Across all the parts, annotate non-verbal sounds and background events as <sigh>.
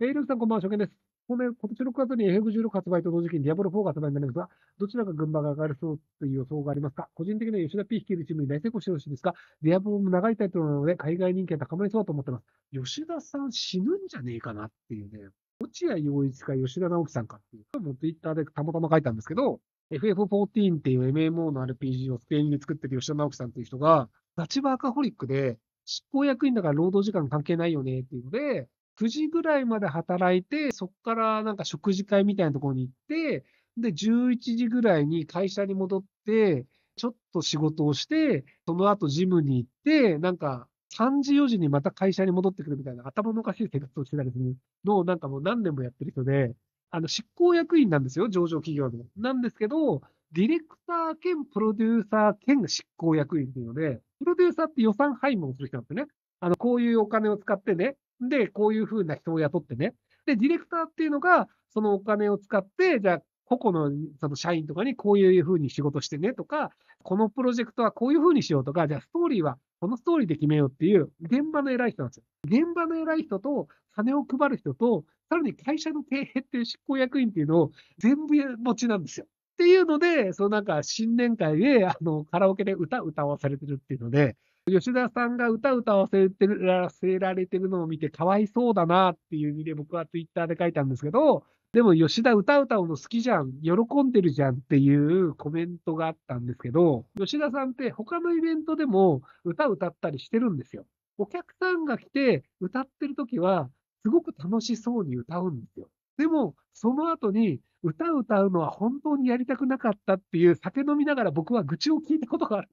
えー、ルょさん、こんばんは、初見です。今年6月に F16 発売と同時期に Diablo4 が発売になりますが、どちらが群馬が上がるそうという予想がありますか個人的には吉田 P 率いるチームに大成功してほしいですが、Diablo も長いタイトルなので、海外人気が高まりそうだと思ってます。吉田さん死ぬんじゃねえかなっていうね。落合陽一か吉田直樹さんかっていう、もう Twitter でたまたま書いたんですけど、FF14 っていう MMO の RPG をスペインで作ってる吉田直樹さんっていう人が、ガチバーカホリックで、執行役員だから労働時間関係ないよねっていうので、9時ぐらいまで働いて、そこからなんか食事会みたいなところに行って、で、11時ぐらいに会社に戻って、ちょっと仕事をして、その後ジムに行って、なんか3時4時にまた会社に戻ってくるみたいな頭のおかしい生活をしてたりするのをなんかもう何年もやってる人で、あの執行役員なんですよ、上場企業の。なんですけど、ディレクター兼プロデューサー兼執行役員っていうので、プロデューサーって予算配分をする人なんですね。あの、こういうお金を使ってね、で、こういうふうな人を雇ってね。で、ディレクターっていうのが、そのお金を使って、じゃあ、個々のその社員とかにこういうふうに仕事してねとか、このプロジェクトはこういうふうにしようとか、じゃあストーリーはこのストーリーで決めようっていう、現場の偉い人なんですよ。現場の偉い人と、金を配る人と、さらに会社の経営っていう執行役員っていうのを全部持ちなんですよ。っていうので、そのなんか新年会で、あの、カラオケで歌、歌わされてるっていうので、吉田さんが歌歌わせてるらせられてるのを見て、かわいそうだなっていう意味で僕はツイッターで書いたんですけど、でも吉田歌歌うの好きじゃん、喜んでるじゃんっていうコメントがあったんですけど、吉田さんって他のイベントでも歌歌ったりしてるんですよ。お客さんが来て歌ってる時は、すごく楽しそうに歌うんですよ。でも、その後に歌歌うのは本当にやりたくなかったっていう酒飲みながら僕は愚痴を聞いたことがある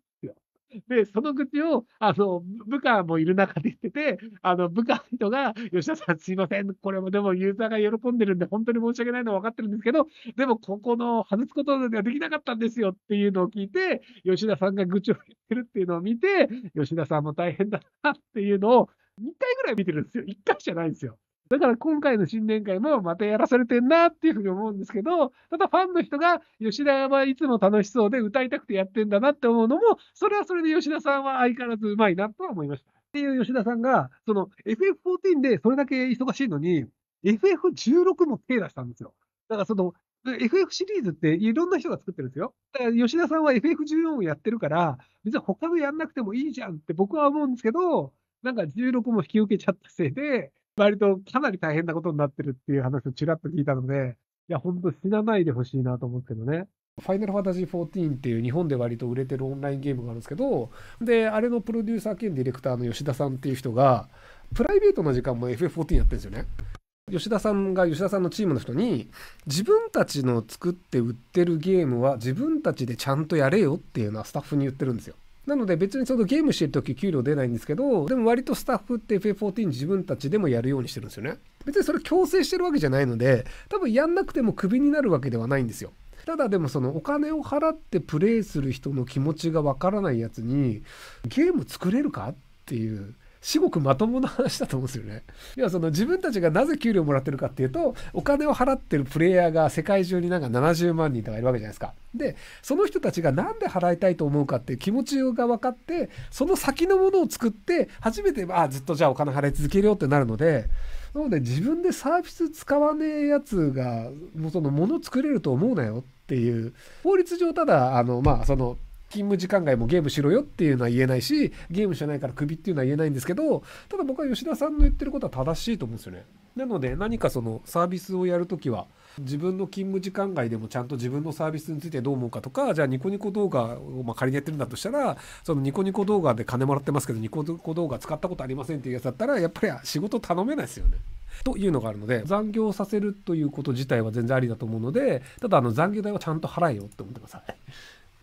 で、その愚痴を、あの、部下もいる中で言ってて、あの、部下の人が、吉田さんすいません、これもでもユーザーが喜んでるんで、本当に申し訳ないのは分かってるんですけど、でもここの外すことではできなかったんですよっていうのを聞いて、吉田さんが愚痴を言ってるっていうのを見て、吉田さんも大変だなっていうのを、2回ぐらい見てるんですよ。1回じゃないんですよ。だから今回の新年会もまたやらされてんなっていうふうに思うんですけど、ただファンの人が吉田はいつも楽しそうで歌いたくてやってんだなって思うのも、それはそれで吉田さんは相変わらずうまいなとは思いました。っていう吉田さんが、その FF14 でそれだけ忙しいのに、FF16 も手出したんですよ。だからその FF シリーズっていろんな人が作ってるんですよ。だから吉田さんは FF14 をやってるから、別に他のやんなくてもいいじゃんって僕は思うんですけど、なんか16も引き受けちゃったせいで、割とかなり大変なことになってるっていう話をちらっと聞いたので、いや、ほんと死なないでほしいなと思うけどね。ファイナルファンタジー14っていう日本で割と売れてるオンラインゲームがあるんですけど、で、あれのプロデューサー兼ディレクターの吉田さんっていう人が、プライベートな時間も FF14 やってるんですよね。吉田さんが吉田さんのチームの人に自分たちの作って売ってるゲームは自分たちでちゃんとやれよっていうのはスタッフに言ってるんですよ。なので別にそのゲームしてる時給料出ないんですけど、でも割とスタッフって FA14 自分たちでもやるようにしてるんですよね。別にそれ強制してるわけじゃないので、多分やんなくてもクビになるわけではないんですよ。ただでもそのお金を払ってプレイする人の気持ちがわからないやつにゲーム作れるかっていう至極まともな話だと思うんですよね。要はその自分たちがなぜ給料もらってるかっていうと、お金を払ってるプレイヤーが世界中になんか70万人とかいるわけじゃないですか。で、その人たちが何で払いたいと思うかっていう気持ちが分かって、その先のものを作って、初めて、ああ、ずっとじゃあお金払い続けるよってなるので、なので自分でサービス使わねえやつが、もそのもの作れると思うなよっていう、法律上ただ、あの、まあ、その、勤務時間外もゲームしろよっていうのは言えないし、ゲームしないからクビっていうのは言えないんですけど、ただ僕は吉田さんの言ってることは正しいと思うんですよね。なので何かそのサービスをやるときは、自分の勤務時間外でもちゃんと自分のサービスについてどう思うかとか、じゃあニコニコ動画をまあ仮にやってるんだとしたら、そのニコニコ動画で金もらってますけど、ニコニコ動画使ったことありませんっていうやつだったら、やっぱり仕事頼めないですよね。というのがあるので、残業させるということ自体は全然ありだと思うので、ただあの残業代はちゃんと払えよって思ってください。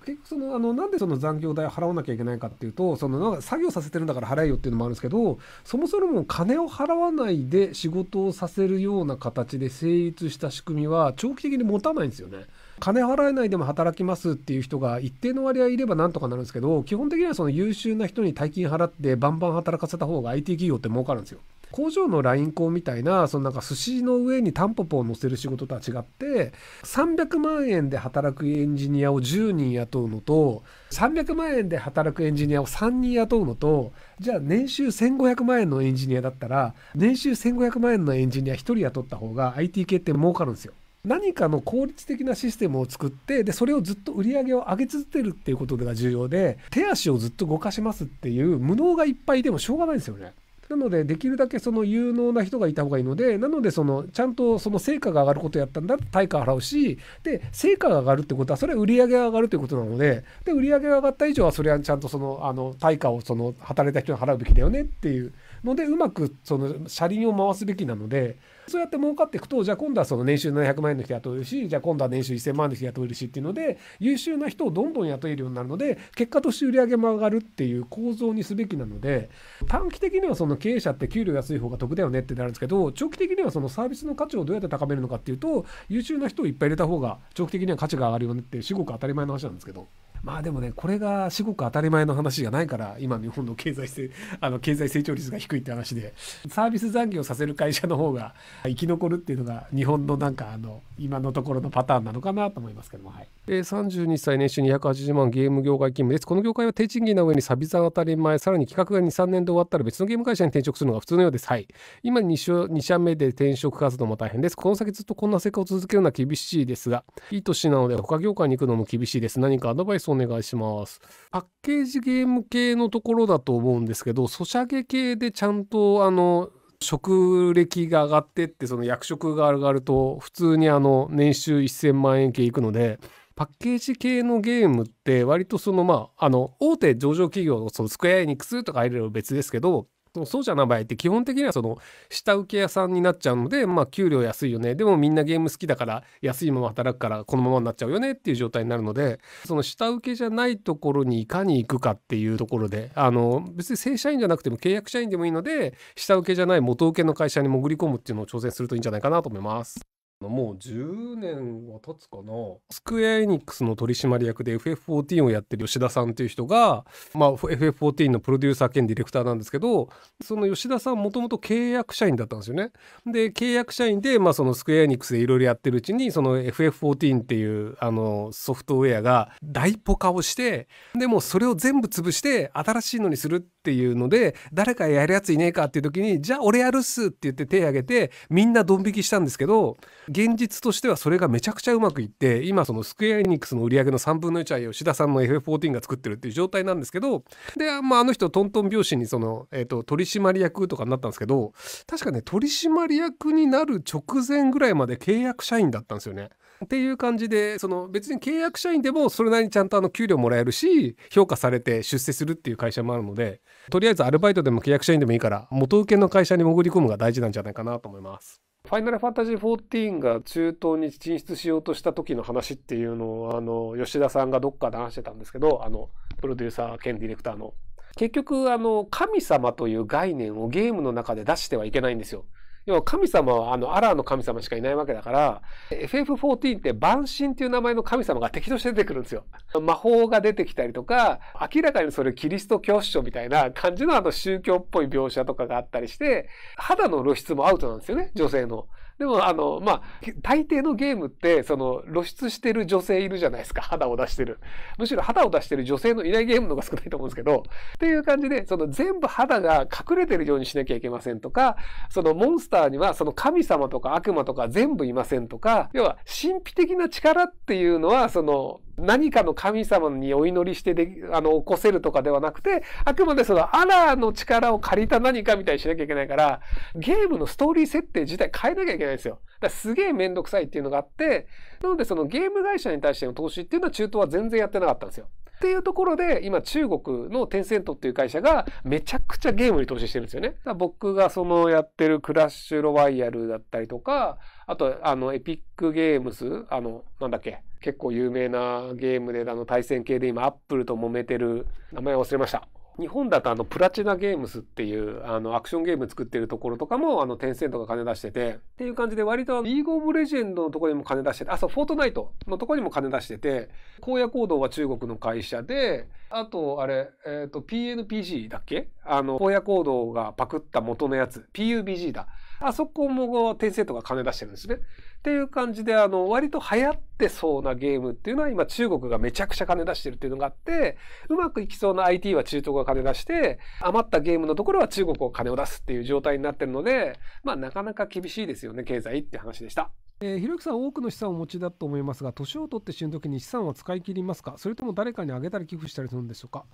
結局そのあのなんでその残業代を払わなきゃいけないかっていうとそのなんか作業させてるんだから払えよっていうのもあるんですけどそもそも金を払わないで仕事をさせるような形で成立した仕組みは長期的に持たないんですよね。金払えないでも働きますっていう人が一定の割合いればなんとかなるんですけど基本的にはその優秀な人に大金払ってバンバン働かせた方が IT 企業って儲かるんですよ。工場のライン工みたいなそのなんか寿司の上にタンポポを乗せる仕事とは違って300万円で働くエンジニアを10人雇うのと300万円で働くエンジニアを3人雇うのとじゃあ年収1500万円のエンジニアだったら年収1500万円のエンジニア1人雇った方が IT 系って儲かるんですよ。何かの効率的なシステムを作ってでそれをずっと売り上げを上げ続けるっていうことが重要で手足をずっと動かしますっていう無能がいっぱいでもしょうがないですよね。なので、できるだけその有能な人がいた方がいいので、なので、その、ちゃんとその成果が上がることをやったんだら対価払うし、で、成果が上がるってことは、それは売り上げが上がるということなので、で、売り上げが上がった以上は、それはちゃんとその、あの、対価をその、働いた人に払うべきだよねっていう。のでうまくその車輪を回すべきなのでそうやって儲かっていくとじゃあ今度はその年収700万円の人雇えるしじゃあ今度は年収1000万円の人雇えるしっていうので優秀な人をどんどん雇えるようになるので結果として売り上げも上がるっていう構造にすべきなので短期的にはその経営者って給料安い方が得だよねってなるんですけど長期的にはそのサービスの価値をどうやって高めるのかっていうと優秀な人をいっぱい入れた方が長期的には価値が上がるよねって至極当たり前の話なんですけど。まあでもねこれが至極当たり前の話じゃないから今日本の経済せ <laughs> あの経済成長率が低いって話でサービス残業させる会社の方が生き残るっていうのが日本のなんかあの今のところのパターンなのかなと思いますけども、はい、で32歳年収280万ゲーム業界勤務ですこの業界は低賃金な上にサビザ当たり前さらに企画が23年で終わったら別のゲーム会社に転職するのが普通のようですはい今 2, 社2社目で転職活動も大変ですこの先ずっとこんな生活を続けるのは厳しいですがいい年なので他業界に行くのも厳しいです何かアドバイスお願いします。パッケージゲーム系のところだと思うんですけど、ソシャゲ系でちゃんとあの、職歴が上がってって、その役職が上がると、普通にあの、年収1000万円系いくので、パッケージ系のゲームって割とそのまあ、あの、大手上場企業、そのスクエアエニックスとか入れる別ですけど、そうじゃない場合って基本的にはその下請け屋さんになっちゃうのでまあ給料安いよねでもみんなゲーム好きだから安いまま働くからこのままになっちゃうよねっていう状態になるのでその下請けじゃないところにいかに行くかっていうところであの別に正社員じゃなくても契約社員でもいいので下請けじゃない元請けの会社に潜り込むっていうのを挑戦するといいんじゃないかなと思います。もう10年は経つかなスクエア・エニックスの取締役で FF14 をやってる吉田さんっていう人が、まあ、FF14 のプロデューサー兼ディレクターなんですけどその吉田さんもともと契約社員だったんですよね。で契約社員で、まあ、そのスクエア・エニックスでいろいろやってるうちにその FF14 っていうあのソフトウェアが大ポカをしてでもそれを全部潰して新しいのにするっていうので誰かやるやついねえかっていう時にじゃあ俺やるっすって言って手挙げてみんなドン引きしたんですけど現実としてはそれがめちゃくちゃうまくいって今そのスクエア・エニックスの売り上げの3分の1は吉田さんの FF14 が作ってるっていう状態なんですけどで、まあ、あの人トントン拍子にその、えーと、と取締役とかになったんですけど確かね取締役になる直前ぐらいまで契約社員だったんですよね。っていう感じでその別に契約社員でもそれなりにちゃんとあの給料もらえるし評価されて出世するっていう会社もあるのでとりあえずアルバイトでも契約社員でもいいから元請けの会社に潜り込むが大事なんじゃないかなと思います。ファイナルファンタジー14が中東に進出しようとした時の話っていうのを、あの、吉田さんがどっかで話してたんですけど、あの、プロデューサー兼ディレクターの。結局、あの、神様という概念をゲームの中で出してはいけないんですよ。要は神様はあのアラーの神様しかいないわけだから、FF14 って万神っていう名前の神様が敵として出てくるんですよ。魔法が出てきたりとか、明らかにそれキリスト教書みたいな感じのあの宗教っぽい描写とかがあったりして、肌の露出もアウトなんですよね、女性の。でも、あの、まあ、大抵のゲームって、その、露出してる女性いるじゃないですか。肌を出してる。むしろ肌を出してる女性のいないゲームの方が少ないと思うんですけど、っていう感じで、その全部肌が隠れてるようにしなきゃいけませんとか、そのモンスターにはその神様とか悪魔とか全部いませんとか、要は神秘的な力っていうのは、その、何かの神様にお祈りしてで、あの、起こせるとかではなくて、あくまでそのアラーの力を借りた何かみたいにしなきゃいけないから、ゲームのストーリー設定自体変えなきゃいけないんですよ。だからすげえめんどくさいっていうのがあって、なのでそのゲーム会社に対しての投資っていうのは中東は全然やってなかったんですよ。っていうところで、今中国のテンセントっていう会社がめちゃくちゃゲームに投資してるんですよね。僕がそのやってるクラッシュロワイヤルだったりとか、あと、あの、エピックゲームス、あの、なんだっけ、結構有名なゲームで、あの、対戦系で今、アップルと揉めてる、名前忘れました。日本だとあのプラチナゲームスっていうあのアクションゲーム作ってるところとかもあの点線とか金出しててっていう感じで割とリーグオブレジェンドのところにも金出しててあそうフォートナイトのところにも金出してて荒野行動は中国の会社であとあれえっ、ー、と PNPG だっけあの荒野行動がパクった元のやつ PUBG だあそこも天生とか金出してるんですね。っていう感じで、あの、割と流行ってそうなゲームっていうのは今中国がめちゃくちゃ金出してるっていうのがあって、うまくいきそうな IT は中東が金出して、余ったゲームのところは中国を金を出すっていう状態になってるので、まあなかなか厳しいですよね、経済って話でした。えー、ひろゆきさん、多くの資産をお持ちだと思いますが、年を取って死ぬ時に資産は使い切りますかそれとも誰かにあげたり寄付したりするんでしょうか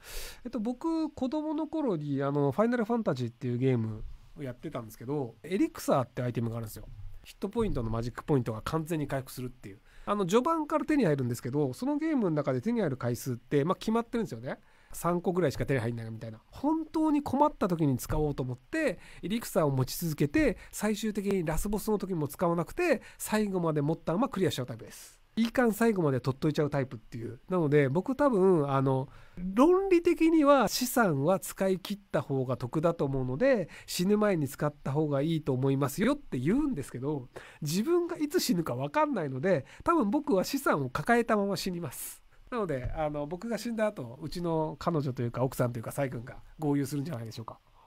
えっと、僕、子供の頃に、あの、ファイナルファンタジーっていうゲームやってたんですけどエリクサーってアイテムがあるんですよヒットポイントのマジックポイントが完全に回復するっていうあの序盤から手に入るんですけどそのゲームの中で手に入る回数って、まあ、決まってるんですよね3個ぐらいしか手に入んないみたいな本当に困った時に使おうと思ってエリクサーを持ち続けて最終的にラスボスの時も使わなくて最後まで持ったままクリアしちゃうタイプですいかん最後まで取っといちゃうタイプっていうなので僕多分あの論理的には資産は使い切った方が得だと思うので死ぬ前に使った方がいいと思いますよって言うんですけど自分がいつ死ぬか分かんないので多分僕は資産を抱えたまま死にます。なのであの僕が死んだ後うちの彼女というか奥さんというか崔君が合流するんじゃないでしょうか。